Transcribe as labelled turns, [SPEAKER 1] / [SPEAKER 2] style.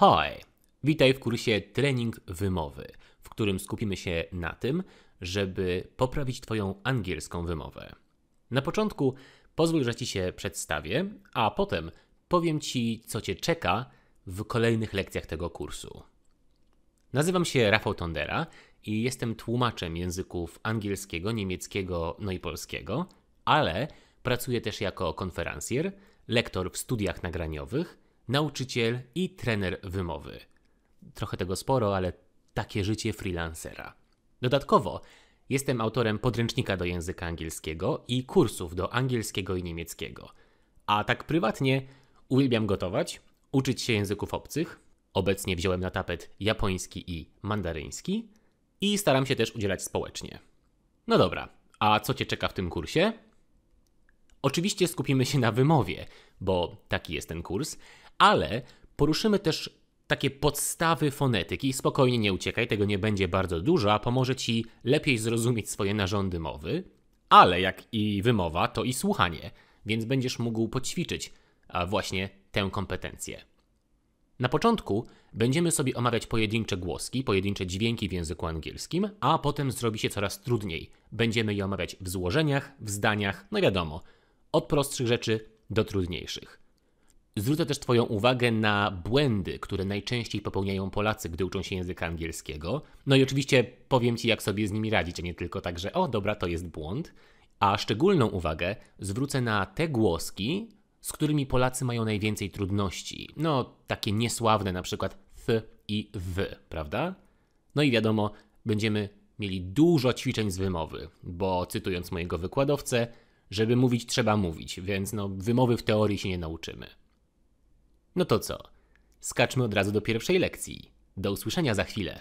[SPEAKER 1] Hi! Witaj w kursie Trening Wymowy, w którym skupimy się na tym, żeby poprawić Twoją angielską wymowę. Na początku pozwól, że Ci się przedstawię, a potem powiem Ci, co Cię czeka w kolejnych lekcjach tego kursu. Nazywam się Rafał Tondera i jestem tłumaczem języków angielskiego, niemieckiego, no i polskiego, ale pracuję też jako konferencjer, lektor w studiach nagraniowych – nauczyciel i trener wymowy. Trochę tego sporo, ale takie życie freelancera. Dodatkowo jestem autorem podręcznika do języka angielskiego i kursów do angielskiego i niemieckiego. A tak prywatnie uwielbiam gotować, uczyć się języków obcych. Obecnie wziąłem na tapet japoński i mandaryński i staram się też udzielać społecznie. No dobra, a co Cię czeka w tym kursie? Oczywiście skupimy się na wymowie, bo taki jest ten kurs, ale poruszymy też takie podstawy fonetyki. Spokojnie nie uciekaj, tego nie będzie bardzo dużo, a pomoże ci lepiej zrozumieć swoje narządy mowy, ale jak i wymowa, to i słuchanie, więc będziesz mógł poćwiczyć właśnie tę kompetencję. Na początku będziemy sobie omawiać pojedyncze głoski, pojedyncze dźwięki w języku angielskim, a potem zrobi się coraz trudniej. Będziemy je omawiać w złożeniach, w zdaniach, no wiadomo, od prostszych rzeczy do trudniejszych. Zwrócę też Twoją uwagę na błędy, które najczęściej popełniają Polacy, gdy uczą się języka angielskiego. No i oczywiście powiem Ci, jak sobie z nimi radzić, a nie tylko tak, że o dobra, to jest błąd. A szczególną uwagę zwrócę na te głoski, z którymi Polacy mają najwięcej trudności. No, takie niesławne na przykład th i w, prawda? No i wiadomo, będziemy mieli dużo ćwiczeń z wymowy, bo cytując mojego wykładowcę, żeby mówić trzeba mówić, więc no, wymowy w teorii się nie nauczymy. No to co? Skaczmy od razu do pierwszej lekcji. Do usłyszenia za chwilę.